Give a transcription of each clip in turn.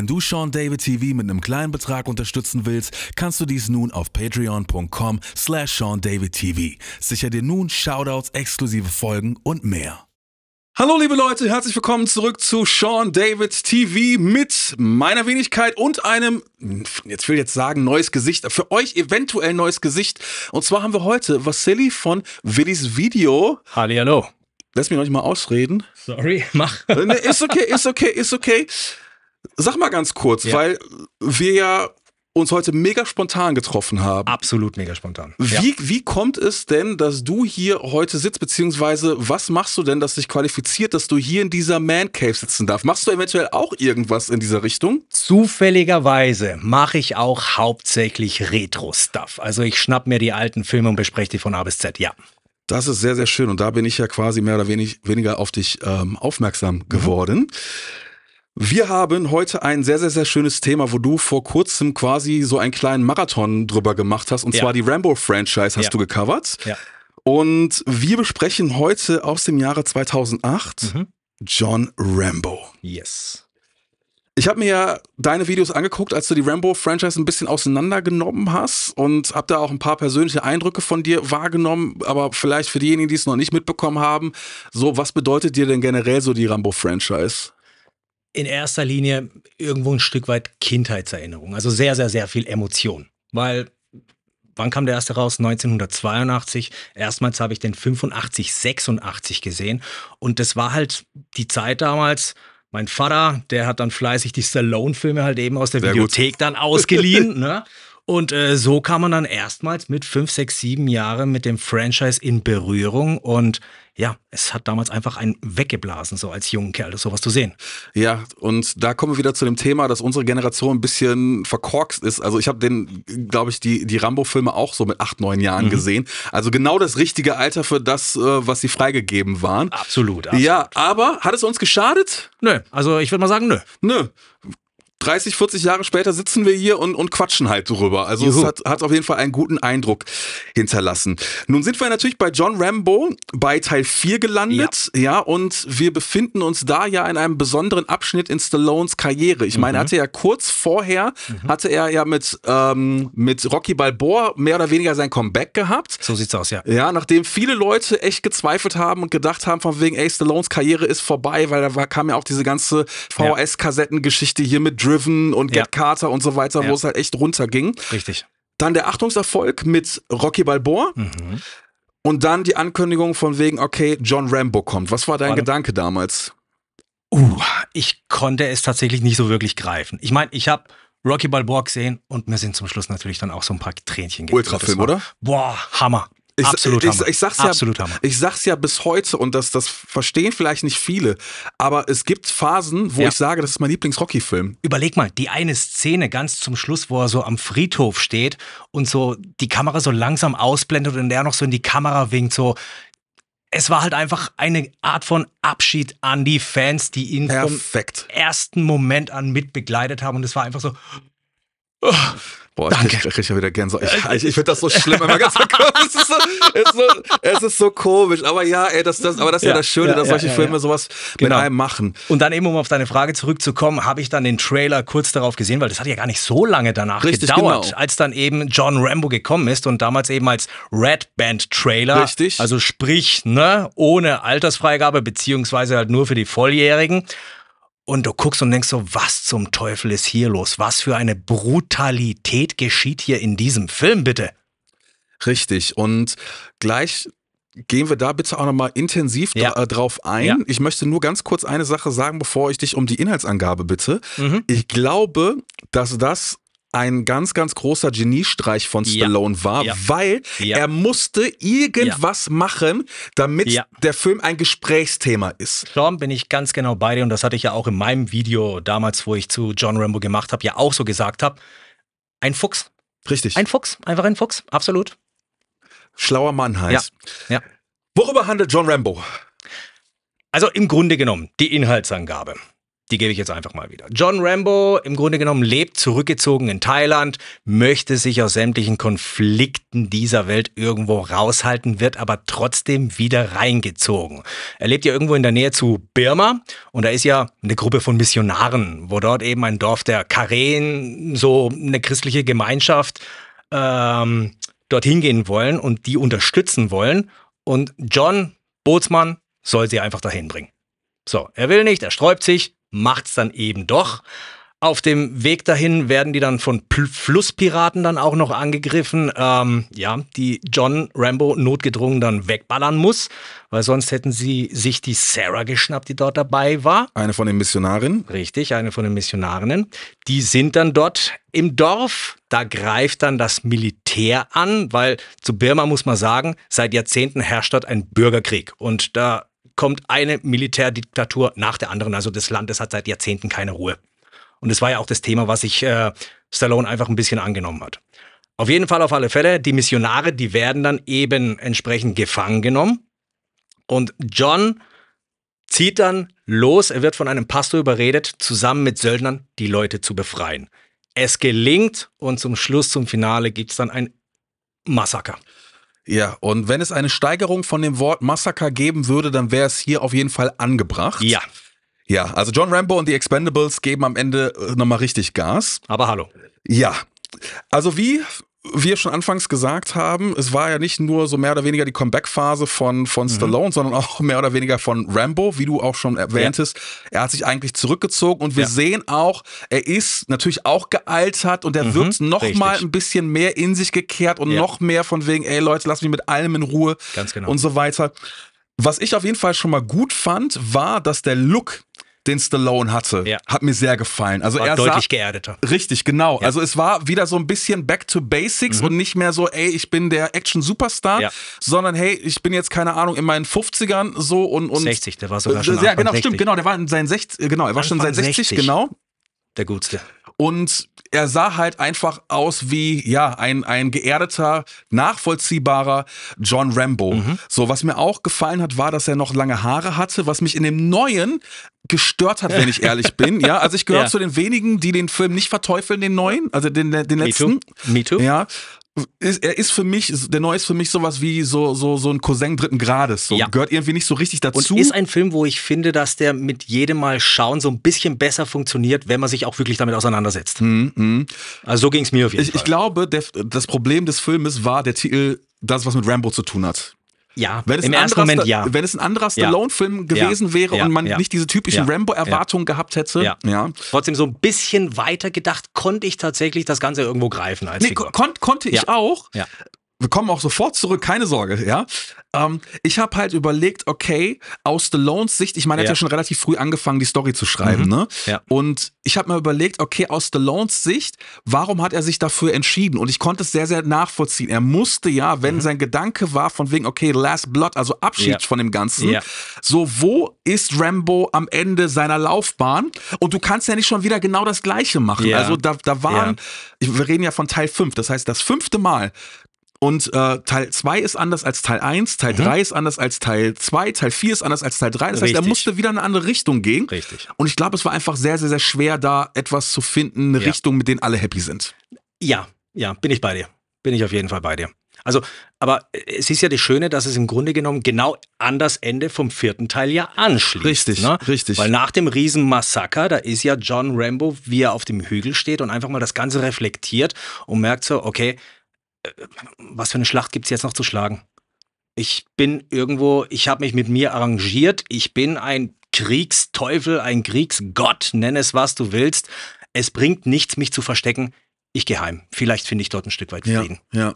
Wenn du Sean David TV mit einem kleinen Betrag unterstützen willst, kannst du dies nun auf patreon.com slash Sean David TV. Sicher dir nun Shoutouts, exklusive Folgen und mehr. Hallo liebe Leute, herzlich willkommen zurück zu Sean David TV mit meiner Wenigkeit und einem, jetzt will ich jetzt sagen, neues Gesicht, für euch eventuell neues Gesicht. Und zwar haben wir heute Vasili von Willis Video. Halli, hallo. Lass mich noch nicht mal ausreden. Sorry, mach. Äh, ist okay, ist okay, ist okay. Sag mal ganz kurz, ja. weil wir ja uns heute mega spontan getroffen haben. Absolut mega spontan. Wie, ja. wie kommt es denn, dass du hier heute sitzt, beziehungsweise was machst du denn, dass dich qualifiziert, dass du hier in dieser Man Cave sitzen darfst? Machst du eventuell auch irgendwas in dieser Richtung? Zufälligerweise mache ich auch hauptsächlich Retro-Stuff. Also ich schnapp mir die alten Filme und bespreche die von A bis Z, ja. Das ist sehr, sehr schön und da bin ich ja quasi mehr oder wenig, weniger auf dich ähm, aufmerksam mhm. geworden. Mhm. Wir haben heute ein sehr, sehr, sehr schönes Thema, wo du vor kurzem quasi so einen kleinen Marathon drüber gemacht hast. Und ja. zwar die Rambo-Franchise hast ja. du gecovert. Ja. Und wir besprechen heute aus dem Jahre 2008 mhm. John Rambo. Yes. Ich habe mir ja deine Videos angeguckt, als du die Rambo-Franchise ein bisschen auseinandergenommen hast und habe da auch ein paar persönliche Eindrücke von dir wahrgenommen. Aber vielleicht für diejenigen, die es noch nicht mitbekommen haben, so was bedeutet dir denn generell so die Rambo-Franchise? in erster Linie irgendwo ein Stück weit Kindheitserinnerung. Also sehr, sehr, sehr viel Emotion. Weil, wann kam der erste raus? 1982. Erstmals habe ich den 85, 86 gesehen. Und das war halt die Zeit damals, mein Vater, der hat dann fleißig die Stallone-Filme halt eben aus der Sehr Videothek gut. dann ausgeliehen. ne? Und äh, so kam man dann erstmals mit fünf, sechs, sieben Jahren mit dem Franchise in Berührung und ja, es hat damals einfach einen weggeblasen, so als jungen Kerl, das sowas zu sehen. Ja, und da kommen wir wieder zu dem Thema, dass unsere Generation ein bisschen verkorkst ist. Also ich habe den, glaube ich, die, die Rambo-Filme auch so mit acht, neun Jahren mhm. gesehen. Also genau das richtige Alter für das, äh, was sie freigegeben waren. Absolut, absolut. Ja, aber hat es uns geschadet? Nö, also ich würde mal sagen, nö. Nö. 30, 40 Jahre später sitzen wir hier und, und quatschen halt drüber. Also Juhu. es hat, hat auf jeden Fall einen guten Eindruck hinterlassen. Nun sind wir natürlich bei John Rambo bei Teil 4 gelandet. Ja, ja und wir befinden uns da ja in einem besonderen Abschnitt in Stallones Karriere. Ich meine, mhm. er hatte ja kurz vorher, mhm. hatte er ja mit, ähm, mit Rocky Balboa mehr oder weniger sein Comeback gehabt. So sieht's aus, ja. Ja, nachdem viele Leute echt gezweifelt haben und gedacht haben, von wegen, ey, Stallones Karriere ist vorbei, weil da war, kam ja auch diese ganze VHS-Kassettengeschichte hier mit Dr Driven und Get ja. Carter und so weiter, ja. wo es halt echt runterging. Richtig. Dann der Achtungserfolg mit Rocky Balboa. Mhm. Und dann die Ankündigung von wegen, okay, John Rambo kommt. Was war dein Warte. Gedanke damals? Uh, ich konnte es tatsächlich nicht so wirklich greifen. Ich meine, ich habe Rocky Balboa gesehen und mir sind zum Schluss natürlich dann auch so ein paar Tränchen gegangen. Ultrafilm, oder? Boah, Hammer. Ich, Absolut ich, ich, ich sag's Absolut ja, Hammer. ich sag's ja bis heute und das, das verstehen vielleicht nicht viele, aber es gibt Phasen, wo ja. ich sage, das ist mein Lieblings-Rocky-Film. Überleg mal, die eine Szene ganz zum Schluss, wo er so am Friedhof steht und so die Kamera so langsam ausblendet und er noch so in die Kamera winkt, so es war halt einfach eine Art von Abschied an die Fans, die ihn Perfekt. vom ersten Moment an mitbegleitet haben. Und es war einfach so. Oh, Boah, Danke. ich kriege ja wieder Gänsehaut. Ich, äh, ich, ich finde das so schlimm. Immer ganz es, ist so, es, ist so, es ist so komisch. Aber ja, ey, das, das, aber das ist ja, ja das Schöne, ja, dass solche ja, Filme sowas genau. mit einem machen. Und dann eben, um auf deine Frage zurückzukommen, habe ich dann den Trailer kurz darauf gesehen, weil das hat ja gar nicht so lange danach Richtig, gedauert, genau. als dann eben John Rambo gekommen ist und damals eben als Red Band Trailer. Richtig. Also sprich, ne, ohne Altersfreigabe, beziehungsweise halt nur für die Volljährigen. Und du guckst und denkst so, was zum Teufel ist hier los? Was für eine Brutalität geschieht hier in diesem Film, bitte? Richtig. Und gleich gehen wir da bitte auch nochmal intensiv ja. Äh, drauf ein. Ja. Ich möchte nur ganz kurz eine Sache sagen, bevor ich dich um die Inhaltsangabe bitte. Mhm. Ich glaube, dass das ein ganz, ganz großer Geniestreich von Stallone ja. war, ja. weil ja. er musste irgendwas machen, damit der Film ein Gesprächsthema ist. Sean, bin ich ganz genau bei dir und das hatte ich ja auch in meinem Video damals, wo ich zu John Rambo gemacht habe, ja auch so gesagt habe. Ein Fuchs. Richtig. Ein Fuchs, einfach ein Fuchs, absolut. Schlauer Mann heißt. ja. Worüber handelt John Rambo? Also im Grunde genommen die Inhaltsangabe die gebe ich jetzt einfach mal wieder. John Rambo, im Grunde genommen, lebt zurückgezogen in Thailand, möchte sich aus sämtlichen Konflikten dieser Welt irgendwo raushalten, wird aber trotzdem wieder reingezogen. Er lebt ja irgendwo in der Nähe zu Birma und da ist ja eine Gruppe von Missionaren, wo dort eben ein Dorf der Karen, so eine christliche Gemeinschaft, ähm, dorthin gehen wollen und die unterstützen wollen. Und John Bootsmann soll sie einfach dahin bringen. So, er will nicht, er sträubt sich, macht's dann eben doch. Auf dem Weg dahin werden die dann von Pl Flusspiraten dann auch noch angegriffen, ähm, ja, die John Rambo notgedrungen dann wegballern muss, weil sonst hätten sie sich die Sarah geschnappt, die dort dabei war. Eine von den Missionarinnen. Richtig, eine von den Missionarinnen. Die sind dann dort im Dorf, da greift dann das Militär an, weil zu Birma muss man sagen, seit Jahrzehnten herrscht dort ein Bürgerkrieg und da kommt eine Militärdiktatur nach der anderen. Also das Land, das hat seit Jahrzehnten keine Ruhe. Und das war ja auch das Thema, was sich äh, Stallone einfach ein bisschen angenommen hat. Auf jeden Fall, auf alle Fälle, die Missionare, die werden dann eben entsprechend gefangen genommen. Und John zieht dann los. Er wird von einem Pastor überredet, zusammen mit Söldnern die Leute zu befreien. Es gelingt und zum Schluss, zum Finale gibt es dann ein Massaker. Ja, und wenn es eine Steigerung von dem Wort Massaker geben würde, dann wäre es hier auf jeden Fall angebracht. Ja. Ja, also John Rambo und die Expendables geben am Ende äh, nochmal richtig Gas. Aber hallo. Ja. Also wie wir schon anfangs gesagt haben, es war ja nicht nur so mehr oder weniger die Comeback-Phase von, von mhm. Stallone, sondern auch mehr oder weniger von Rambo, wie du auch schon erwähntest. Ja. Er hat sich eigentlich zurückgezogen und wir ja. sehen auch, er ist natürlich auch gealtert und er mhm. wird noch mal ein bisschen mehr in sich gekehrt und ja. noch mehr von wegen, ey Leute, lass mich mit allem in Ruhe Ganz genau. und so weiter. Was ich auf jeden Fall schon mal gut fand, war, dass der Look den Stallone hatte, ja. hat mir sehr gefallen. Also war er deutlich sah, geerdeter. Richtig, genau. Ja. Also es war wieder so ein bisschen Back to Basics mhm. und nicht mehr so, ey, ich bin der Action Superstar, ja. sondern hey, ich bin jetzt keine Ahnung in meinen 50ern so und und 60, der war sogar schon. Äh, ja, genau, 60. stimmt, genau, der war in seinen 60, genau, er war Anfang schon seit 60, 60, genau. Der Gutste. Und er sah halt einfach aus wie, ja, ein, ein geerdeter, nachvollziehbarer John Rambo. Mhm. So, was mir auch gefallen hat, war, dass er noch lange Haare hatte, was mich in dem neuen gestört hat, wenn ich ehrlich bin. Ja, also ich gehöre ja. zu den wenigen, die den Film nicht verteufeln, den neuen, also den, den letzten. Me too. Me too. Ja, ist, er ist für mich, der Neue ist für mich sowas wie so, so, so ein Cousin dritten Grades. So. Ja. Gehört irgendwie nicht so richtig dazu. Und ist ein Film, wo ich finde, dass der mit jedem Mal schauen so ein bisschen besser funktioniert, wenn man sich auch wirklich damit auseinandersetzt. Mhm. mhm. Also so ging es mir auf jeden ich, Fall. Ich glaube, der, das Problem des Filmes war der Titel, das, was mit Rambo zu tun hat. Ja, wenn es im ersten Moment ja. Wenn es ein anderer Stallone-Film ja. gewesen wäre ja. und man ja. nicht diese typischen Rambo-Erwartungen gehabt hätte. Ja. Trotzdem so ein bisschen weiter gedacht, konnte ich tatsächlich das Ganze irgendwo greifen. Als nee, kon konnte ich auch. Ja wir kommen auch sofort zurück, keine Sorge, ja. Ähm, ich habe halt überlegt, okay, aus Stallones Sicht, ich meine, er ja. hat ja schon relativ früh angefangen, die Story zu schreiben, mhm. ne? Ja. Und ich habe mir überlegt, okay, aus Stallones Sicht, warum hat er sich dafür entschieden? Und ich konnte es sehr, sehr nachvollziehen. Er musste ja, wenn mhm. sein Gedanke war von wegen, okay, Last Blood, also Abschied ja. von dem Ganzen, so wo ist Rambo am Ende seiner Laufbahn? Und du kannst ja nicht schon wieder genau das Gleiche machen. Ja. Also da, da waren, wir reden ja von Teil 5, das heißt, das fünfte Mal und äh, Teil 2 ist anders als Teil 1, Teil 3 mhm. ist anders als Teil 2, Teil 4 ist anders als Teil 3. Das Richtig. heißt, er musste wieder in eine andere Richtung gehen. Richtig. Und ich glaube, es war einfach sehr, sehr, sehr schwer, da etwas zu finden, eine ja. Richtung, mit denen alle happy sind. Ja, ja, bin ich bei dir. Bin ich auf jeden Fall bei dir. Also, aber äh, es ist ja das Schöne, dass es im Grunde genommen genau an das Ende vom vierten Teil ja anschließt. Richtig, ne? richtig. Weil nach dem Riesenmassaker, da ist ja John Rambo, wie er auf dem Hügel steht und einfach mal das Ganze reflektiert und merkt so, okay, was für eine Schlacht gibt es jetzt noch zu schlagen? Ich bin irgendwo, ich habe mich mit mir arrangiert, ich bin ein Kriegsteufel, ein Kriegsgott, nenn es was du willst. Es bringt nichts, mich zu verstecken. Ich gehe heim. Vielleicht finde ich dort ein Stück weit Frieden. Ja, ja.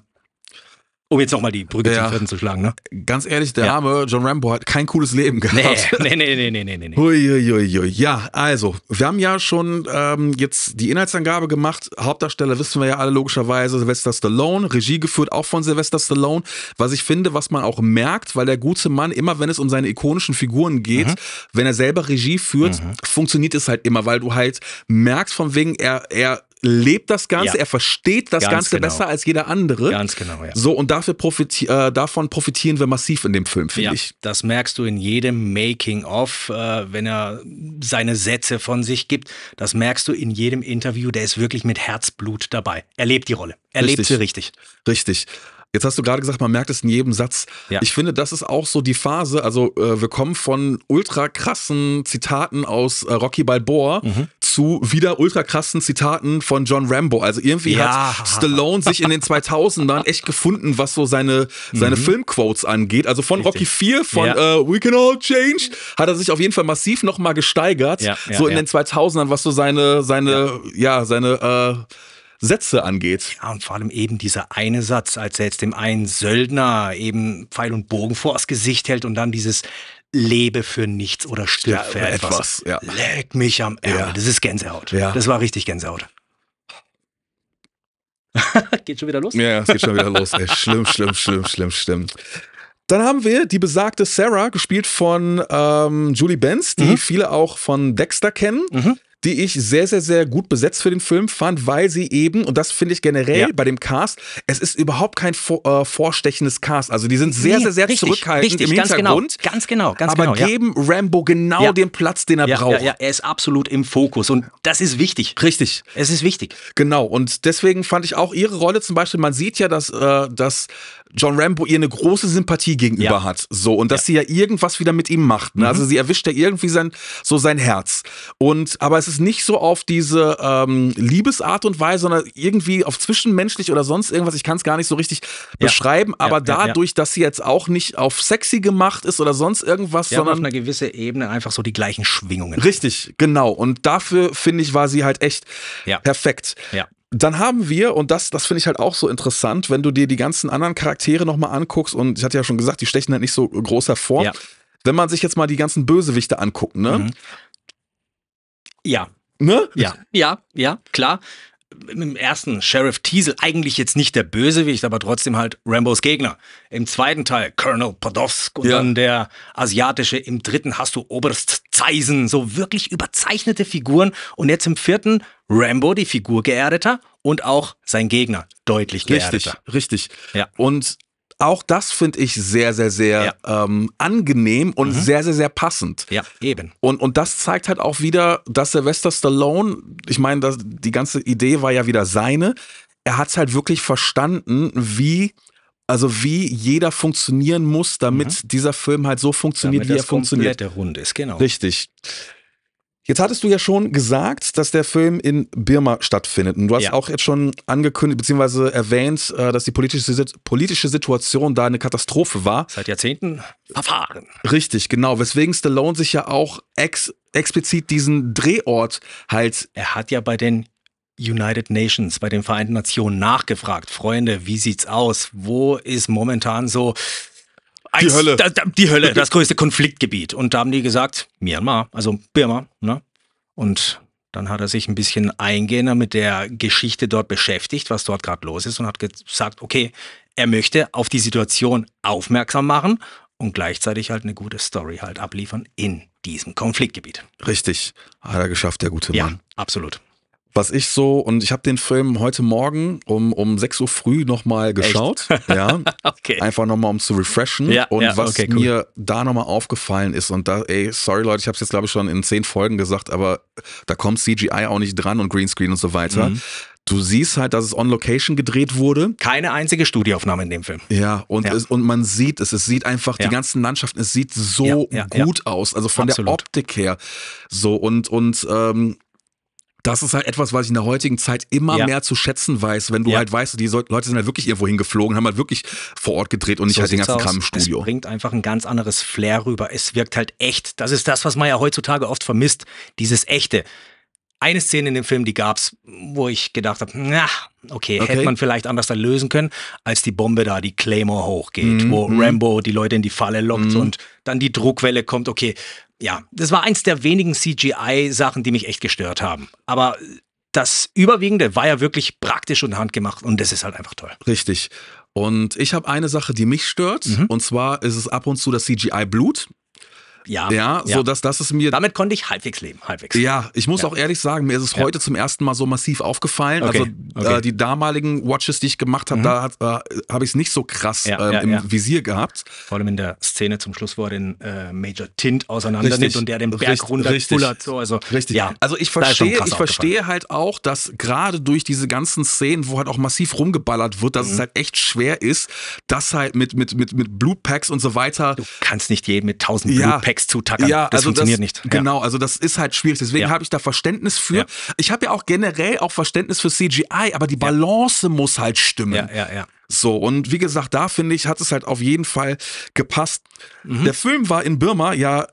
Um jetzt nochmal die Brücke der, zum vierten zu schlagen, ne? Ganz ehrlich, der ja. arme John Rambo hat kein cooles Leben gehabt. Nee, nee, nee, nee, nee, nee. nee. Uiuiui. Ja, also, wir haben ja schon ähm, jetzt die Inhaltsangabe gemacht. Hauptdarsteller wissen wir ja alle logischerweise, Sylvester Stallone, Regie geführt auch von Sylvester Stallone. Was ich finde, was man auch merkt, weil der gute Mann, immer wenn es um seine ikonischen Figuren geht, mhm. wenn er selber Regie führt, mhm. funktioniert es halt immer, weil du halt merkst von wegen, er, er lebt das Ganze, ja. er versteht das Ganz Ganze genau. besser als jeder andere. Ganz genau, ja. So, und dafür profiti äh, davon profitieren wir massiv in dem Film, finde ja, ich. Das merkst du in jedem Making-of, äh, wenn er seine Sätze von sich gibt. Das merkst du in jedem Interview. Der ist wirklich mit Herzblut dabei. Er lebt die Rolle. Er richtig. lebt sie richtig. Richtig. Jetzt hast du gerade gesagt, man merkt es in jedem Satz. Ja. Ich finde, das ist auch so die Phase. Also, äh, wir kommen von ultra krassen Zitaten aus äh, Rocky Balboa mhm zu wieder ultra krassen Zitaten von John Rambo. Also irgendwie ja. hat Stallone sich in den 2000ern echt gefunden, was so seine, seine mhm. Filmquotes angeht. Also von Richtig. Rocky 4, von ja. uh, We Can All Change, hat er sich auf jeden Fall massiv nochmal gesteigert. Ja, so in den 2000ern, was so seine, seine, ja, seine, äh, Sätze angeht. Ja, und vor allem eben dieser eine Satz, als er jetzt dem einen Söldner eben Pfeil und Bogen vors Gesicht hält und dann dieses lebe für nichts oder stirb für etwas. etwas. Ja. Leck mich am Ärmel. Ja. Das ist Gänsehaut. Das war richtig Gänsehaut. geht schon wieder los? Ja, es geht schon wieder los. Ey. Schlimm, schlimm, schlimm, schlimm, schlimm. Dann haben wir die besagte Sarah, gespielt von ähm, Julie Benz, die mhm. viele auch von Dexter kennen. Mhm die ich sehr, sehr, sehr gut besetzt für den Film fand, weil sie eben, und das finde ich generell ja. bei dem Cast, es ist überhaupt kein vor, äh, vorstechendes Cast. Also die sind sehr, nee, sehr, sehr richtig, zurückhaltend richtig, im ganz genau, Hintergrund. Genau, ganz genau, ganz aber genau. Aber geben ja. Rambo genau ja. den Platz, den er braucht. Ja, er ist absolut im Fokus und das ist wichtig. Richtig. Es ist wichtig. Genau, und deswegen fand ich auch ihre Rolle zum Beispiel, man sieht ja, dass, äh, dass John Rambo ihr eine große Sympathie gegenüber ja. hat. So, und dass ja. sie ja irgendwas wieder mit ihm macht. Ne? Mhm. Also sie erwischt ja irgendwie sein, so sein Herz. Und, aber es ist nicht so auf diese ähm, Liebesart und Weise, sondern irgendwie auf zwischenmenschlich oder sonst irgendwas. Ich kann es gar nicht so richtig ja. beschreiben, aber dadurch, dass sie jetzt auch nicht auf sexy gemacht ist oder sonst irgendwas, sondern. auf einer gewissen Ebene einfach so die gleichen Schwingungen. Richtig, genau. Und dafür, finde ich, war sie halt echt perfekt. Ja dann haben wir, und das, das finde ich halt auch so interessant, wenn du dir die ganzen anderen Charaktere nochmal anguckst, und ich hatte ja schon gesagt, die stechen halt nicht so groß hervor. Ja. Wenn man sich jetzt mal die ganzen Bösewichte anguckt, ne? Mhm. Ja. Ne? Ja, ja, ja, klar im ersten Sheriff Teasel eigentlich jetzt nicht der Bösewicht, aber trotzdem halt Rambos Gegner. Im zweiten Teil Colonel Podosk und ja. dann der asiatische. Im dritten hast du Oberst Zeisen, so wirklich überzeichnete Figuren. Und jetzt im vierten Rambo, die Figur geerdeter und auch sein Gegner deutlich geerdeter. Richtig, richtig. Ja. Und auch das finde ich sehr, sehr, sehr ja. ähm, angenehm und mhm. sehr, sehr, sehr passend. Ja, eben. Und, und das zeigt halt auch wieder, dass Sylvester Stallone, ich meine, die ganze Idee war ja wieder seine, er hat es halt wirklich verstanden, wie also wie jeder funktionieren muss, damit mhm. dieser Film halt so funktioniert, damit wie er funktioniert. Der rund ist, genau. Richtig. Jetzt hattest du ja schon gesagt, dass der Film in Birma stattfindet. Und du hast ja. auch jetzt schon angekündigt bzw. erwähnt, äh, dass die politische, politische Situation da eine Katastrophe war. Seit Jahrzehnten verfahren. Richtig, genau. Weswegen Stallone sich ja auch ex explizit diesen Drehort halt. Er hat ja bei den United Nations, bei den Vereinten Nationen nachgefragt. Freunde, wie sieht's aus? Wo ist momentan so Eins, die Hölle. Da, da, die Hölle, das größte Konfliktgebiet. Und da haben die gesagt, Myanmar, also Birma. Ne? Und dann hat er sich ein bisschen eingehender mit der Geschichte dort beschäftigt, was dort gerade los ist und hat gesagt, okay, er möchte auf die Situation aufmerksam machen und gleichzeitig halt eine gute Story halt abliefern in diesem Konfliktgebiet. Richtig, hat er geschafft, der gute Mann. Ja, absolut was ich so, und ich habe den Film heute Morgen um, um 6 Uhr früh nochmal geschaut. Echt? Ja. okay. Einfach nochmal, um zu refreshen. Ja, und ja, was okay, cool. mir da nochmal aufgefallen ist, und da, ey, sorry Leute, ich habe es jetzt glaube ich schon in zehn Folgen gesagt, aber da kommt CGI auch nicht dran und Greenscreen und so weiter. Mhm. Du siehst halt, dass es on Location gedreht wurde. Keine einzige Studioaufnahme in dem Film. Ja, und, ja. Es, und man sieht es. Es sieht einfach ja. die ganzen Landschaften. Es sieht so ja, gut aus. Also von Absolut. der Optik her. So und, und ähm, das ist halt etwas, was ich in der heutigen Zeit immer ja. mehr zu schätzen weiß, wenn du ja. halt weißt, die Leute sind halt wirklich irgendwo hingeflogen, haben halt wirklich vor Ort gedreht und nicht so halt den ganzen Kram im Studio. Es bringt einfach ein ganz anderes Flair rüber. Es wirkt halt echt. Das ist das, was man ja heutzutage oft vermisst, dieses echte eine Szene in dem Film, die gab es, wo ich gedacht habe, na, okay, okay, hätte man vielleicht anders dann lösen können, als die Bombe da, die Claymore hochgeht, mhm. wo mhm. Rambo die Leute in die Falle lockt mhm. und dann die Druckwelle kommt. Okay, ja, das war eins der wenigen CGI-Sachen, die mich echt gestört haben. Aber das Überwiegende war ja wirklich praktisch und handgemacht und das ist halt einfach toll. Richtig. Und ich habe eine Sache, die mich stört. Mhm. Und zwar ist es ab und zu das CGI-Blut. Ja. Ja, so Dass, dass es mir. Damit konnte ich halbwegs leben, halbwegs. Ja, ich muss ja. auch ehrlich sagen, mir ist es heute zum ersten Mal so massiv aufgefallen. Okay. Also okay. Äh, die damaligen Watches, die ich gemacht habe, mhm. da äh, habe ich es nicht so krass äh, im Visier gehabt. Vor allem in der Szene zum Schluss, wo er den äh, Major Tint auseinander richtig. und der den Berg richtig, runterpullert. So, also, richtig. Ja, also ich verstehe, ich verstehe halt auch, dass gerade durch diese ganzen Szenen, wo halt auch massiv rumgeballert wird, dass mhm. es halt echt schwer ist, das halt mit, mit, mit, mit Blutpacks und so weiter. Du kannst nicht jeden mit tausend ja. Blutpacks Text zu tackern. Ja, das also funktioniert das, nicht. Genau, also das ist halt schwierig. Deswegen ja. habe ich da Verständnis für. Ja. Ich habe ja auch generell auch Verständnis für CGI, aber die Balance muss halt stimmen. Ja, ja, ja. So, und wie gesagt, da finde ich, hat es halt auf jeden Fall gepasst. Mhm. Der Film war in Birma ja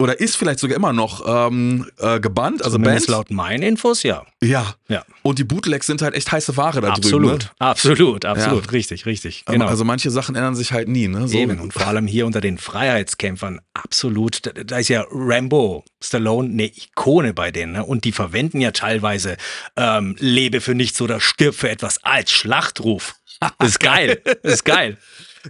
oder ist vielleicht sogar immer noch ähm, äh, gebannt, also Zumindest Bands. laut meinen Infos, ja. Ja. ja. Und die Bootlegs sind halt echt heiße Ware da absolut, drüben. Ne? Absolut, absolut, absolut. Ja. Richtig, richtig. Ähm, genau. Also manche Sachen ändern sich halt nie. Ne? So. Eben. Und vor allem hier unter den Freiheitskämpfern, absolut. Da, da ist ja Rambo, Stallone, eine Ikone bei denen. Ne? Und die verwenden ja teilweise ähm, lebe für nichts oder stirb für etwas als Schlachtruf. Das ist geil. Das ist geil.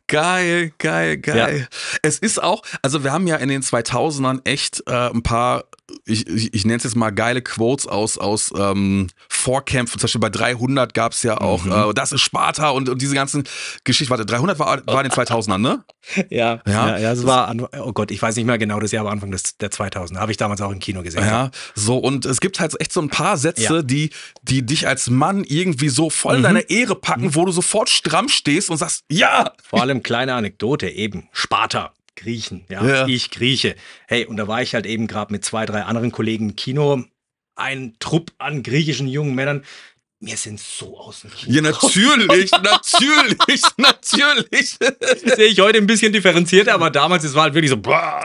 Geil, geil, geil. Ja. Es ist auch, also wir haben ja in den 2000ern echt äh, ein paar ich, ich, ich nenne es jetzt mal geile Quotes aus, aus ähm, Vorkämpfen. Zum Beispiel bei 300 gab es ja auch, mhm. äh, das ist Sparta und, und diese ganzen Geschichten. Warte, 300 war, war in den 2000ern, ne? ja, ja, ja, ja, das, das war, an, oh Gott, ich weiß nicht mehr genau das Jahr, aber Anfang des, der 2000er. Habe ich damals auch im Kino gesehen. Ja, so und es gibt halt echt so ein paar Sätze, ja. die, die dich als Mann irgendwie so voll mhm. deine Ehre packen, mhm. wo du sofort stramm stehst und sagst, ja! Vor allem kleine Anekdote eben, Sparta. Griechen. Ja, ja. ich Grieche. Hey, und da war ich halt eben gerade mit zwei, drei anderen Kollegen im Kino. Ein Trupp an griechischen jungen Männern, wir sind so aus dem Kino. Ja, natürlich, natürlich, natürlich. Sehe ich heute ein bisschen differenzierter, aber damals, es war halt wirklich so, boah,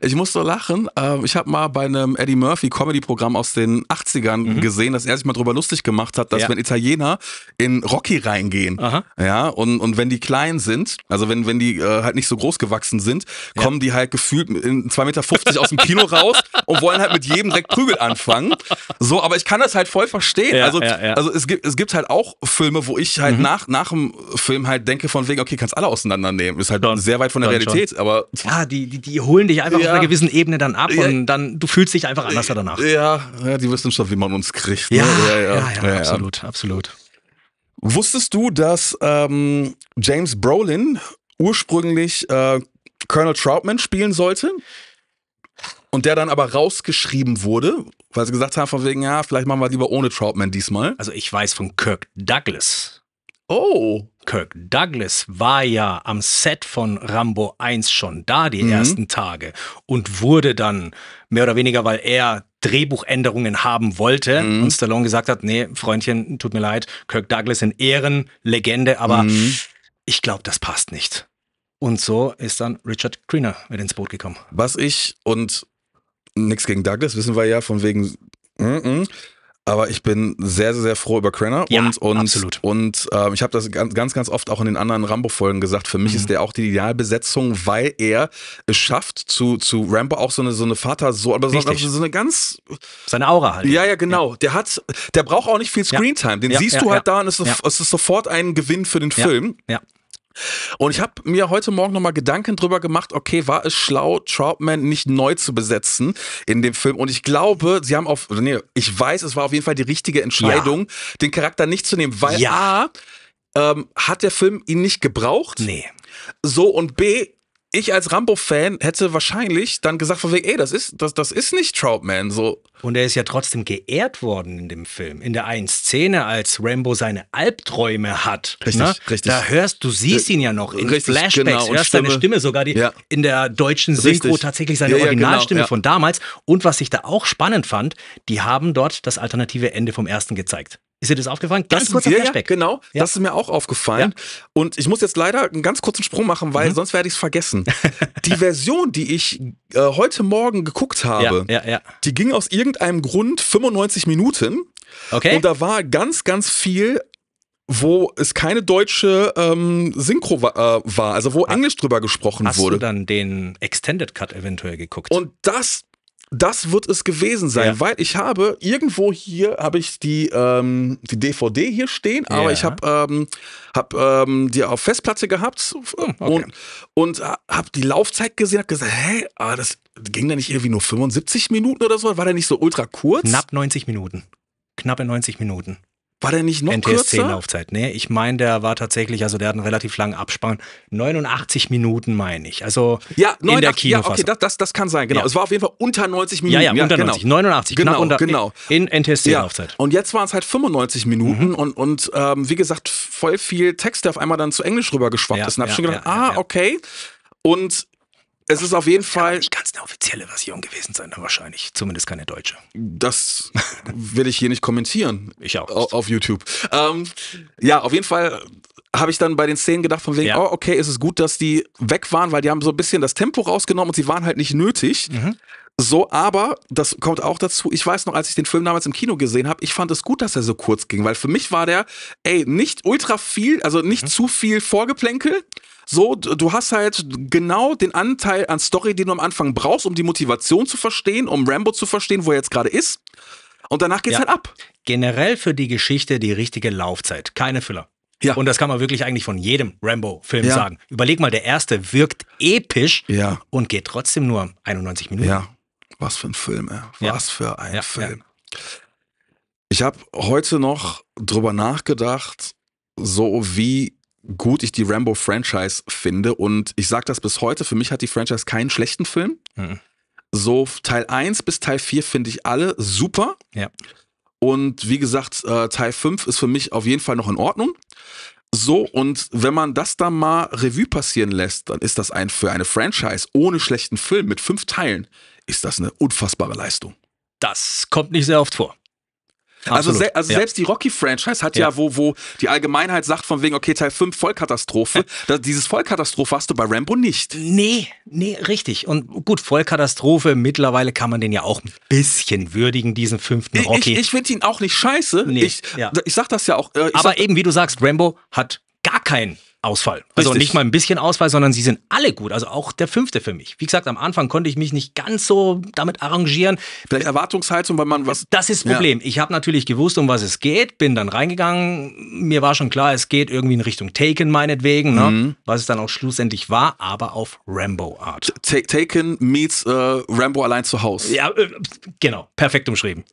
ich muss so lachen. Ähm, ich habe mal bei einem Eddie Murphy Comedy-Programm aus den 80ern mhm. gesehen, dass er sich mal drüber lustig gemacht hat, dass ja. wenn Italiener in Rocky reingehen, Aha. ja, und, und wenn die klein sind, also wenn, wenn die äh, halt nicht so groß gewachsen sind, ja. kommen die halt gefühlt in 2,50 Meter aus dem Kino raus und wollen halt mit jedem direkt Prügel anfangen. So, aber ich kann das halt voll verstehen. Ja, also, also es gibt, es gibt halt auch Filme, wo ich halt mhm. nach, nach dem Film halt denke von wegen, okay, kannst alle auseinandernehmen. Ist halt Don, sehr weit von der Don Realität, John. aber. Ja, die, die, die holen holen dich einfach ja. auf einer gewissen Ebene dann ab und dann, du fühlst dich einfach anders danach. Ja, die wissen schon, wie man uns kriegt. Ne? Ja, ja, ja, absolut, absolut. Wusstest du, dass ähm, James Brolin ursprünglich äh, Colonel Troutman spielen sollte? Und der dann aber rausgeschrieben wurde, weil sie gesagt haben, von wegen, ja, vielleicht machen wir lieber ohne Troutman diesmal. Also ich weiß von Kirk Douglas. Oh. Kirk Douglas war ja am Set von Rambo 1 schon da die mhm. ersten Tage und wurde dann mehr oder weniger, weil er Drehbuchänderungen haben wollte mhm. und Stallone gesagt hat, nee, Freundchen, tut mir leid, Kirk Douglas in Ehren, Legende, aber mhm. ich glaube, das passt nicht. Und so ist dann Richard Greener mit ins Boot gekommen. Was ich und nichts gegen Douglas wissen wir ja von wegen, mm -mm, aber ich bin sehr, sehr, sehr froh über Crenner. Ja, und, und, absolut. Und äh, ich habe das ganz, ganz, oft auch in den anderen Rambo-Folgen gesagt. Für mich mhm. ist der auch die Idealbesetzung, weil er es schafft, zu, zu Rambo auch so eine, so eine Vater, so, aber so, also so eine ganz. Seine Aura halt. Ja, ja, genau. Ja. Der hat, der braucht auch nicht viel Screentime. Den siehst du halt da und es ist, es ist sofort ein Gewinn für den Film. Ja. Und ich habe mir heute Morgen nochmal Gedanken drüber gemacht, okay, war es schlau, Troutman nicht neu zu besetzen in dem Film? Und ich glaube, sie haben auf, nee, ich weiß, es war auf jeden Fall die richtige Entscheidung, ja. den Charakter nicht zu nehmen, weil ja. A, ähm, hat der Film ihn nicht gebraucht? Nee. So, und B, ich als Rambo-Fan hätte wahrscheinlich dann gesagt von wegen, ey, das ist, das, das ist nicht Troutman, so. Und er ist ja trotzdem geehrt worden in dem Film. In der einen Szene, als Rambo seine Albträume hat. Richtig, ne? richtig. Da hörst, du siehst ihn ja noch in richtig, genau. Flashbacks, genau. hörst Stimme, seine Stimme sogar die, ja. in der deutschen Synchro richtig. tatsächlich seine ja, ja, genau, Originalstimme genau, von damals. Und was ich da auch spannend fand, die haben dort das alternative Ende vom ersten gezeigt. Ist dir das aufgefallen? Ganz das kurzer ist, Flashback. Ja, genau, ja. das ist mir auch aufgefallen. Ja. Und ich muss jetzt leider einen ganz kurzen Sprung machen, weil mhm. sonst werde ich es vergessen. die Version, die ich äh, heute Morgen geguckt habe, die ging aus irgendeinem Grund 95 Minuten. Okay. Und da war ganz, ganz viel wo es keine deutsche ähm, Synchro äh, war, also wo ah. Englisch drüber gesprochen Hast wurde. Hast du dann den Extended Cut eventuell geguckt? Und das das wird es gewesen sein, ja. weil ich habe irgendwo hier habe ich die, ähm, die DVD hier stehen, aber ja. ich habe ähm, hab, ähm, die auf Festplatte gehabt und, oh, okay. und, und äh, habe die Laufzeit gesehen, habe gesagt, hä, aber ah, das ging da nicht irgendwie nur 75 Minuten oder so? War der nicht so ultra kurz? Knapp 90 Minuten. Knappe 90 Minuten. War der nicht noch NTSC kürzer? Laufzeit. Nee, ich meine, der war tatsächlich, also der hat einen relativ langen Abspann. 89 Minuten meine ich. Also ja, in 89, der Kinofassung. Ja, okay, das, das, das kann sein, genau. Ja. Es war auf jeden Fall unter 90 Minuten. Ja, ja, unter ja, 90, genau. 89, ne, genau, unter, genau. In, in NTSC Laufzeit. Ja. Und jetzt waren es halt 95 Minuten mhm. und, und ähm, wie gesagt, voll viel Text, der auf einmal dann zu Englisch rübergeschwappt ist. Und hab ich schon gedacht, ah, okay. Und es ist auf jeden das Fall. Nicht ganz eine offizielle Version gewesen sein, wahrscheinlich. Zumindest keine deutsche. Das will ich hier nicht kommentieren. Ich auch. Nicht. Auf YouTube. Ähm, ja, auf jeden Fall habe ich dann bei den Szenen gedacht von wegen, ja. oh, okay, ist es gut, dass die weg waren, weil die haben so ein bisschen das Tempo rausgenommen und sie waren halt nicht nötig. Mhm. So, aber das kommt auch dazu. Ich weiß noch, als ich den Film damals im Kino gesehen habe, ich fand es gut, dass er so kurz ging, weil für mich war der, ey, nicht ultra viel, also nicht mhm. zu viel Vorgeplänkel. So, du hast halt genau den Anteil an Story, den du am Anfang brauchst, um die Motivation zu verstehen, um Rambo zu verstehen, wo er jetzt gerade ist. Und danach geht's ja. halt ab. Generell für die Geschichte die richtige Laufzeit, keine Füller. Ja. Und das kann man wirklich eigentlich von jedem Rambo-Film ja. sagen. Überleg mal, der erste wirkt episch ja. und geht trotzdem nur 91 Minuten. Ja was für ein Film, ey. was ja. für ein ja, Film. Ja. Ich habe heute noch drüber nachgedacht, so wie gut ich die Rambo-Franchise finde. Und ich sage das bis heute, für mich hat die Franchise keinen schlechten Film. Mhm. So Teil 1 bis Teil 4 finde ich alle super. Ja. Und wie gesagt, äh, Teil 5 ist für mich auf jeden Fall noch in Ordnung. So, und wenn man das dann mal Revue passieren lässt, dann ist das ein für eine Franchise ohne schlechten Film mit fünf Teilen ist das eine unfassbare Leistung. Das kommt nicht sehr oft vor. Also, se also ja. selbst die Rocky-Franchise hat ja. ja, wo, wo die Allgemeinheit sagt von wegen, okay, Teil 5 Vollkatastrophe. Ja. Dieses Vollkatastrophe hast du bei Rambo nicht. Nee, nee, richtig. Und gut, Vollkatastrophe, mittlerweile kann man den ja auch ein bisschen würdigen, diesen fünften Rocky. Ich, ich finde ihn auch nicht scheiße. Nee, ich, ich sag das ja auch. Äh, Aber sag, eben, wie du sagst, Rambo hat gar keinen Ausfall. Also Richtig. nicht mal ein bisschen Ausfall, sondern sie sind alle gut. Also auch der fünfte für mich. Wie gesagt, am Anfang konnte ich mich nicht ganz so damit arrangieren. Vielleicht Erwartungshaltung, weil man was. Das ist das Problem. Ja. Ich habe natürlich gewusst, um was es geht, bin dann reingegangen. Mir war schon klar, es geht irgendwie in Richtung Taken, meinetwegen, ne? mhm. was es dann auch schlussendlich war, aber auf Rambo-Art. Taken meets äh, Rambo allein zu Hause. Ja, äh, genau. Perfekt umschrieben.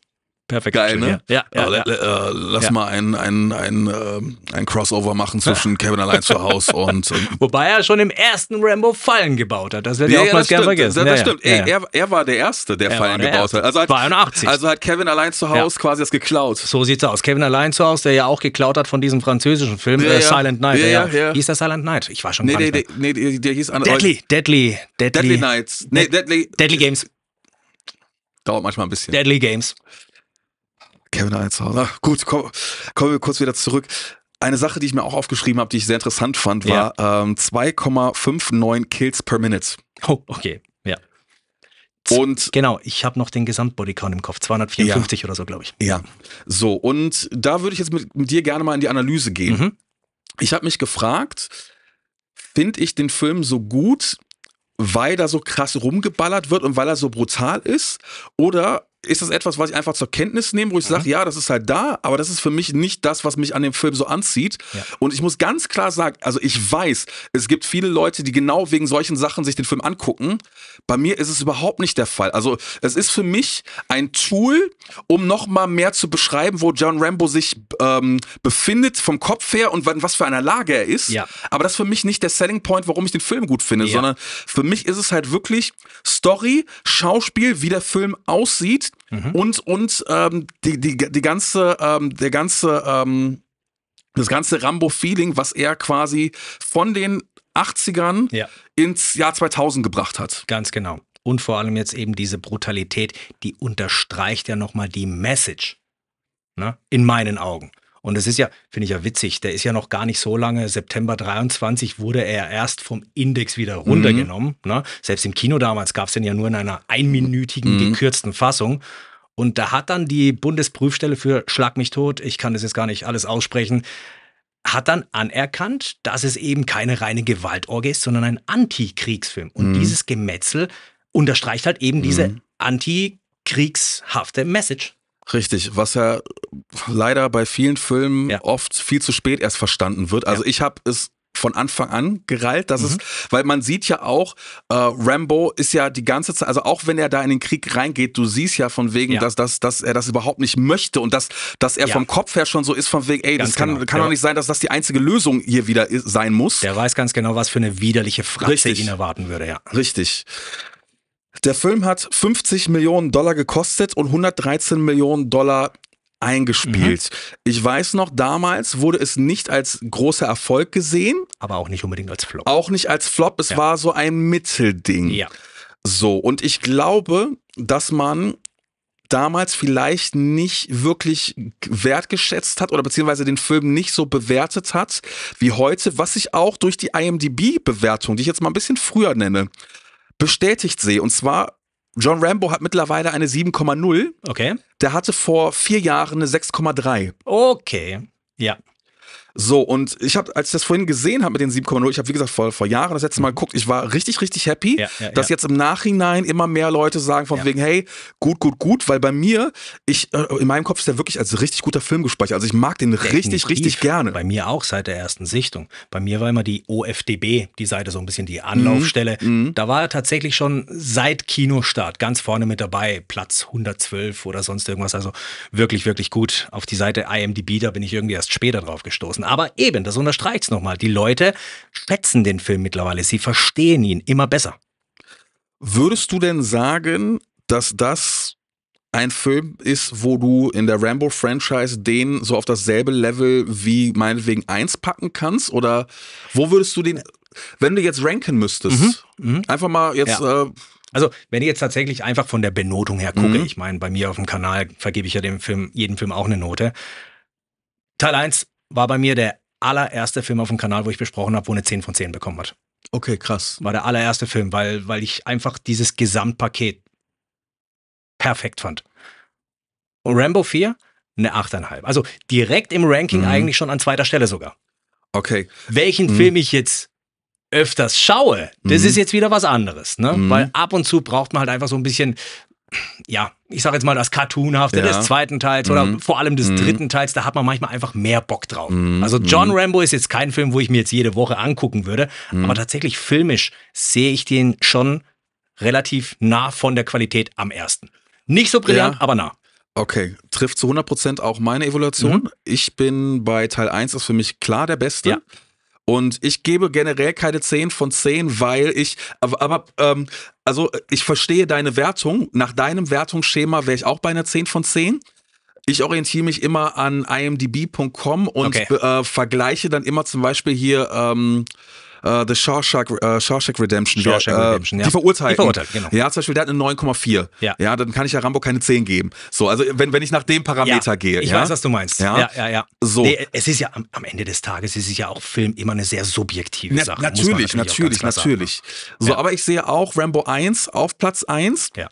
Perfekt. Geil, ne? Ja, ja, ja, ja. Äh, lass mal ein, ein, ein, ähm, ein Crossover machen zwischen Kevin allein zu Hause und. Wobei er schon im ersten Rambo Fallen gebaut hat. Das wird ja, ja mal gerne vergessen. Das, stimmt. Er, er war der Erste, der Fallen gebaut hat. Also hat. 82. Also hat Kevin allein zu Hause quasi das geklaut. So sieht's aus. Kevin allein zu Hause, der ja auch geklaut hat von diesem französischen Film äh, Silent Night. Ja, ja, Hieß der Silent Night? Ich war schon nee, nee, nee, der hieß Deadly, Deadly, Deadly. Deadly Nights. Nee, Deadly. Deadly Games. Dauert manchmal ein bisschen. Deadly Games. Kevin Einshauser. Gut, komm, kommen wir kurz wieder zurück. Eine Sache, die ich mir auch aufgeschrieben habe, die ich sehr interessant fand, war ja. ähm, 2,59 Kills per Minute. Oh, okay. Ja. Und genau, ich habe noch den Gesamtbodycount im Kopf, 254 ja. oder so, glaube ich. Ja. So, und da würde ich jetzt mit, mit, dir gerne mal in die Analyse gehen. Mhm. Ich habe mich gefragt, finde ich den Film so gut, weil da so krass rumgeballert wird und weil er so brutal ist? Oder ist das etwas, was ich einfach zur Kenntnis nehme, wo ich mhm. sage, ja, das ist halt da, aber das ist für mich nicht das, was mich an dem Film so anzieht. Ja. Und ich muss ganz klar sagen, also ich weiß, es gibt viele Leute, die genau wegen solchen Sachen sich den Film angucken. Bei mir ist es überhaupt nicht der Fall. Also es ist für mich ein Tool, um nochmal mehr zu beschreiben, wo John Rambo sich ähm, befindet vom Kopf her und was für einer Lage er ist. Ja. Aber das ist für mich nicht der Selling Point, warum ich den Film gut finde, ja. sondern für mich ist es halt wirklich Story, Schauspiel, wie der Film aussieht mhm. und, und ähm, die, die, die ganze, ähm, der ganze, ähm, das ganze Rambo-Feeling, was er quasi von den 80ern ja. ins Jahr 2000 gebracht hat. Ganz genau. Und vor allem jetzt eben diese Brutalität, die unterstreicht ja nochmal die Message. Ne? In meinen Augen. Und das ist ja, finde ich ja witzig, der ist ja noch gar nicht so lange, September 23 wurde er erst vom Index wieder mhm. runtergenommen. Mhm. Ne? Selbst im Kino damals gab es den ja nur in einer einminütigen, mhm. gekürzten Fassung. Und da hat dann die Bundesprüfstelle für Schlag mich tot, ich kann das jetzt gar nicht alles aussprechen, hat dann anerkannt, dass es eben keine reine Gewaltorgie ist, sondern ein Antikriegsfilm. Und mhm. dieses Gemetzel unterstreicht halt eben diese mhm. antikriegs kriegshafteste Message. Richtig, was ja leider bei vielen Filmen ja. oft viel zu spät erst verstanden wird. Also ja. ich habe es von Anfang an gereilt, dass mhm. es, weil man sieht ja auch, äh, Rambo ist ja die ganze Zeit, also auch wenn er da in den Krieg reingeht, du siehst ja von wegen, ja. Dass, dass, dass er das überhaupt nicht möchte und dass, dass er ja. vom Kopf her schon so ist, von wegen, ey, ganz das kann, genau. kann doch nicht sein, dass das die einzige Lösung hier wieder sein muss. Der weiß ganz genau, was für eine widerliche Fratze Richtig. ihn erwarten würde, ja. Richtig. Der Film hat 50 Millionen Dollar gekostet und 113 Millionen Dollar eingespielt. Mhm. Ich weiß noch, damals wurde es nicht als großer Erfolg gesehen. Aber auch nicht unbedingt als Flop. Auch nicht als Flop, es ja. war so ein Mittelding. Ja. So, und ich glaube, dass man damals vielleicht nicht wirklich wertgeschätzt hat oder beziehungsweise den Film nicht so bewertet hat wie heute, was sich auch durch die IMDB-Bewertung, die ich jetzt mal ein bisschen früher nenne, bestätigt sie. Und zwar, John Rambo hat mittlerweile eine 7,0. Okay. Der hatte vor vier Jahren eine 6,3. Okay. Ja. So, und ich habe, als ich das vorhin gesehen habe mit den 7,0, ich habe, wie gesagt, vor, vor Jahren das letzte Mal mhm. geguckt, ich war richtig, richtig happy, ja, ja, dass ja. jetzt im Nachhinein immer mehr Leute sagen von wegen, hey, gut, gut, gut, weil bei mir, ich, äh, in meinem Kopf ist der wirklich als richtig guter Film gespeichert. Also ich mag den Definitiv. richtig, richtig gerne. Bei mir auch seit der ersten Sichtung. Bei mir war immer die OFDB, die Seite so ein bisschen die mhm, Anlaufstelle. Mhm. Da war er tatsächlich schon seit Kinostart ganz vorne mit dabei, Platz 112 oder sonst irgendwas. Also wirklich, wirklich gut. Auf die Seite IMDb, da bin ich irgendwie erst später drauf gestoßen. Aber eben, das unterstreicht es nochmal. Die Leute schätzen den Film mittlerweile. Sie verstehen ihn immer besser. Würdest du denn sagen, dass das ein Film ist, wo du in der Rambo-Franchise den so auf dasselbe Level wie meinetwegen 1 packen kannst? Oder wo würdest du den, wenn du jetzt ranken müsstest, mhm. Mhm. einfach mal jetzt. Ja. Äh, also, wenn ich jetzt tatsächlich einfach von der Benotung her gucke, mhm. ich meine, bei mir auf dem Kanal vergebe ich ja dem Film, jedem Film auch eine Note. Teil 1 war bei mir der allererste Film auf dem Kanal, wo ich besprochen habe, wo eine 10 von 10 bekommen hat. Okay, krass. War der allererste Film, weil, weil ich einfach dieses Gesamtpaket perfekt fand. Und Rambo 4 eine 8,5. Also direkt im Ranking mhm. eigentlich schon an zweiter Stelle sogar. Okay. Welchen mhm. Film ich jetzt öfters schaue, das mhm. ist jetzt wieder was anderes, ne? Mhm. Weil ab und zu braucht man halt einfach so ein bisschen ja, ich sag jetzt mal das Cartoonhafte ja. des zweiten Teils oder mhm. vor allem des mhm. dritten Teils, da hat man manchmal einfach mehr Bock drauf. Mhm. Also mhm. John Rambo ist jetzt kein Film, wo ich mir jetzt jede Woche angucken würde, mhm. aber tatsächlich filmisch sehe ich den schon relativ nah von der Qualität am ersten. Nicht so brillant, ja. aber nah. Okay, trifft zu 100% auch meine Evaluation. Ich bin bei Teil 1 ist für mich klar der beste. Ja. Und ich gebe generell keine 10 von 10, weil ich, aber, aber ähm, also äh, ich verstehe deine Wertung. Nach deinem Wertungsschema wäre ich auch bei einer 10 von 10. Ich orientiere mich immer an imdb.com und okay. äh, vergleiche dann immer zum Beispiel hier ähm, äh, The Shawshank, äh, Shawshank Redemption, Shawshank der, äh, Redemption ja. die verurteilt. Genau. Ja, zum Beispiel, der hat eine 9,4. Ja. ja, dann kann ich ja Rambo keine 10 geben. So, also wenn, wenn ich nach dem Parameter ja, gehe. Ich weiß, was du meinst. Ja, ja, ja. So. Nee, es ist ja am, am, Ende des Tages, es ist ja auch Film immer eine sehr subjektive Na, Sache. Natürlich, natürlich, natürlich. Sagen, ne? So, aber ich sehe auch Rambo 1 auf Platz 1. Ja.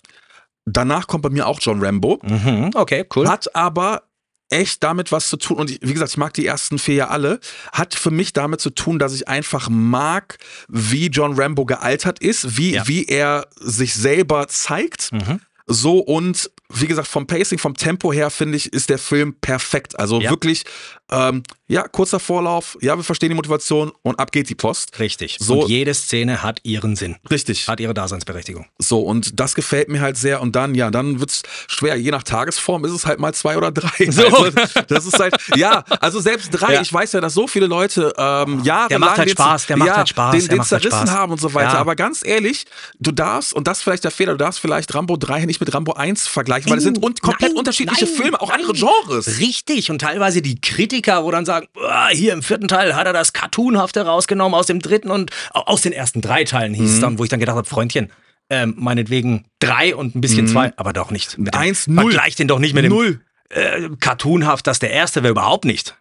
Danach kommt bei mir auch John Rambo. Mhm, okay, cool. Hat aber echt damit was zu tun. Und ich, wie gesagt, ich mag die ersten vier ja alle. Hat für mich damit zu tun, dass ich einfach mag, wie John Rambo gealtert ist, wie, ja. wie er sich selber zeigt. Mhm. So und wie gesagt, vom Pacing, vom Tempo her, finde ich, ist der Film perfekt. Also ja. wirklich, ähm, ja, kurzer Vorlauf, ja, wir verstehen die Motivation und ab geht die Post. Richtig. So, und jede Szene hat ihren Sinn. Richtig. Hat ihre Daseinsberechtigung. So, und das gefällt mir halt sehr. Und dann, ja, dann wird es schwer. Je nach Tagesform ist es halt mal zwei oder drei. So. Also, das ist halt, ja, also selbst drei, ja. ich weiß ja, dass so viele Leute ähm, jahrelang der macht halt Spaß, der macht halt Spaß, den, den halt zerrissen halt Spaß. haben und so weiter. Aber ganz ehrlich, du darfst, und das ist vielleicht der Fehler, du darfst vielleicht Rambo 3 nicht mit Rambo 1 vergleichen vergleichen, weil es sind un komplett nein, unterschiedliche nein, Filme, auch nein. andere Genres. Richtig, und teilweise die Kritiker, wo dann sagen, hier im vierten Teil hat er das Cartoonhafte rausgenommen aus dem dritten und aus den ersten drei Teilen hieß mhm. es dann, wo ich dann gedacht habe, Freundchen, ähm, meinetwegen drei und ein bisschen mhm. zwei, aber doch nicht. Mit Eins, null. Vergleich den doch nicht mit null. dem äh, Cartoonhaft, dass der erste wäre überhaupt nicht.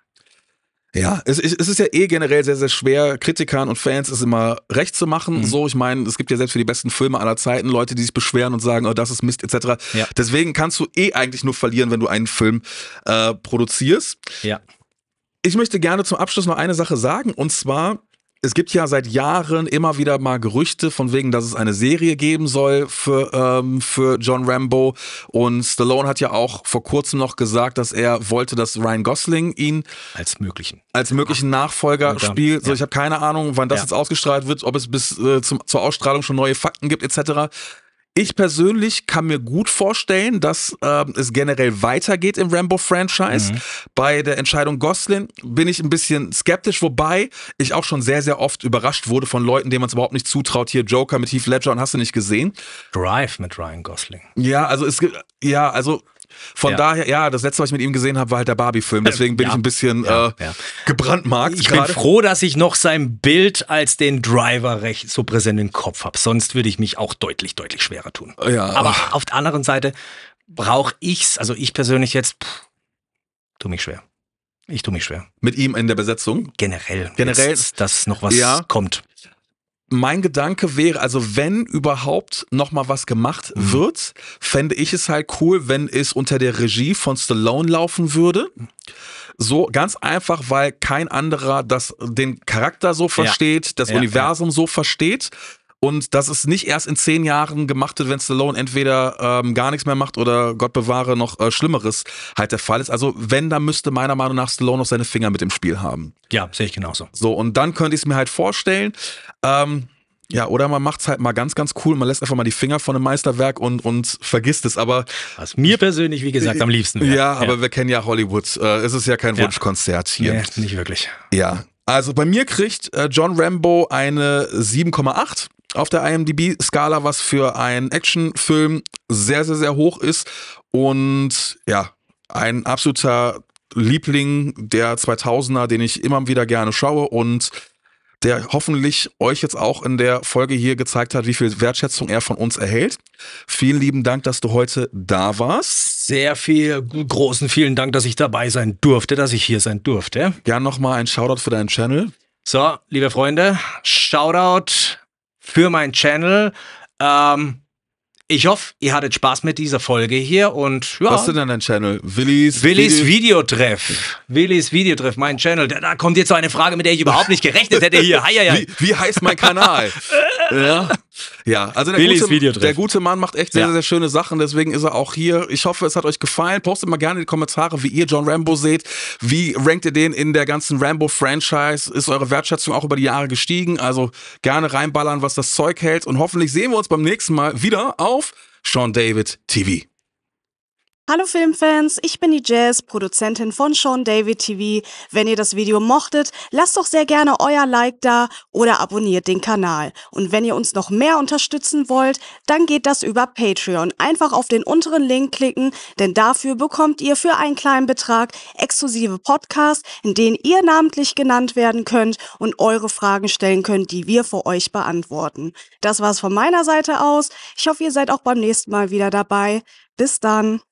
Ja, es, es ist ja eh generell sehr, sehr schwer, Kritikern und Fans es immer recht zu machen. Mhm. So, ich meine, es gibt ja selbst für die besten Filme aller Zeiten Leute, die sich beschweren und sagen, oh, das ist Mist, etc. Ja. Deswegen kannst du eh eigentlich nur verlieren, wenn du einen Film äh, produzierst. Ja. Ich möchte gerne zum Abschluss noch eine Sache sagen, und zwar es gibt ja seit Jahren immer wieder mal Gerüchte von wegen, dass es eine Serie geben soll für, ähm, für John Rambo. Und Stallone hat ja auch vor kurzem noch gesagt, dass er wollte, dass Ryan Gosling ihn als möglichen, als möglichen Nachfolger dann, spielt. So, ja. ich habe keine Ahnung, wann das ja. jetzt ausgestrahlt wird, ob es bis äh, zum, zur Ausstrahlung schon neue Fakten gibt etc. Ich persönlich kann mir gut vorstellen, dass äh, es generell weitergeht im Rambo-Franchise. Mhm. Bei der Entscheidung Gosling bin ich ein bisschen skeptisch, wobei ich auch schon sehr, sehr oft überrascht wurde von Leuten, denen man es überhaupt nicht zutraut. Hier Joker mit Heath Ledger und hast du nicht gesehen. Drive mit Ryan Gosling. Ja, also es gibt, ja, also von ja. daher, ja, das letzte, was ich mit ihm gesehen habe, war halt der Barbie-Film. Äh, Deswegen bin ja. ich ein bisschen ja. Äh, gebrandmarkt. Ich grade. bin froh, dass ich noch sein Bild als den Driver recht so präsent im Kopf habe. Sonst würde ich mich auch deutlich, deutlich schwerer tun. Äh, Aber auf der anderen Seite brauche ich's, also ich persönlich jetzt, pff, tu mich schwer. Ich tue mich schwer. Mit ihm in der Besetzung? Generell. Generell. Jetzt, dass noch was ja. kommt mein Gedanke wäre, also wenn überhaupt nochmal was gemacht mhm. wird, fände ich es halt cool, wenn es unter der Regie von Stallone laufen würde. So ganz einfach, weil kein anderer das, den Charakter so versteht, ja. das ja, Universum ja. so versteht und dass es nicht erst in zehn Jahren gemacht wird, wenn Stallone entweder ähm, gar nichts mehr macht oder Gott bewahre noch äh, Schlimmeres halt der Fall ist. Also wenn, dann müsste meiner Meinung nach Stallone noch seine Finger mit im Spiel haben. Ja, sehe ich genauso. So, und dann könnte ich es mir halt vorstellen. Ähm, ja, oder man macht es halt mal ganz, ganz cool. Man lässt einfach mal die Finger von einem Meisterwerk und, und vergisst es. Aber was mir persönlich, wie gesagt, am äh, liebsten wäre. Ja, aber wir kennen ja Hollywood. Äh, es ist ja kein ja. Wunschkonzert hier. Nee, nicht wirklich. Ja. Also bei mir kriegt äh, John Rambo eine 7,8 auf der IMDb-Skala, was für einen Actionfilm sehr, sehr, sehr hoch ist. Und ja, ein absoluter Liebling der 2000er, den ich immer wieder gerne schaue und der hoffentlich euch jetzt auch in der Folge hier gezeigt hat, wie viel Wertschätzung er von uns erhält. Vielen lieben Dank, dass du heute da warst. Sehr viel, großen vielen Dank, dass ich dabei sein durfte, dass ich hier sein durfte. Gern nochmal ein Shoutout für deinen Channel. So, liebe Freunde, Shoutout für meinen Channel. Ähm, ich hoffe, ihr hattet Spaß mit dieser Folge hier und ja. Was ist denn dein Channel? Willis, Willis Videotreff. Willis Videotreff, mein Channel. Da, da, kommt jetzt so eine Frage, mit der ich überhaupt nicht gerechnet hätte hier. Wie, wie heißt mein Kanal? ja. ja, also der Willis gute, der gute Mann macht echt sehr, ja. sehr, sehr schöne Sachen. Deswegen ist er auch hier. Ich hoffe, es hat euch gefallen. Postet mal gerne in die Kommentare, wie ihr John Rambo seht. Wie rankt ihr den in der ganzen Rambo-Franchise? Ist eure Wertschätzung auch über die Jahre gestiegen? Also gerne reinballern, was das Zeug hält. Und hoffentlich sehen wir uns beim nächsten Mal wieder auf auf Sean David TV. Hallo Filmfans, ich bin die Jazz, Produzentin von Sean David TV. Wenn ihr das Video mochtet, lasst doch sehr gerne euer Like da oder abonniert den Kanal. Und wenn ihr uns noch mehr unterstützen wollt, dann geht das über Patreon. Einfach auf den unteren Link klicken, denn dafür bekommt ihr für einen kleinen Betrag exklusive Podcasts, in denen ihr namentlich genannt werden könnt und eure Fragen stellen könnt, die wir für euch beantworten. Das war's von meiner Seite aus. Ich hoffe, ihr seid auch beim nächsten Mal wieder dabei. Bis dann.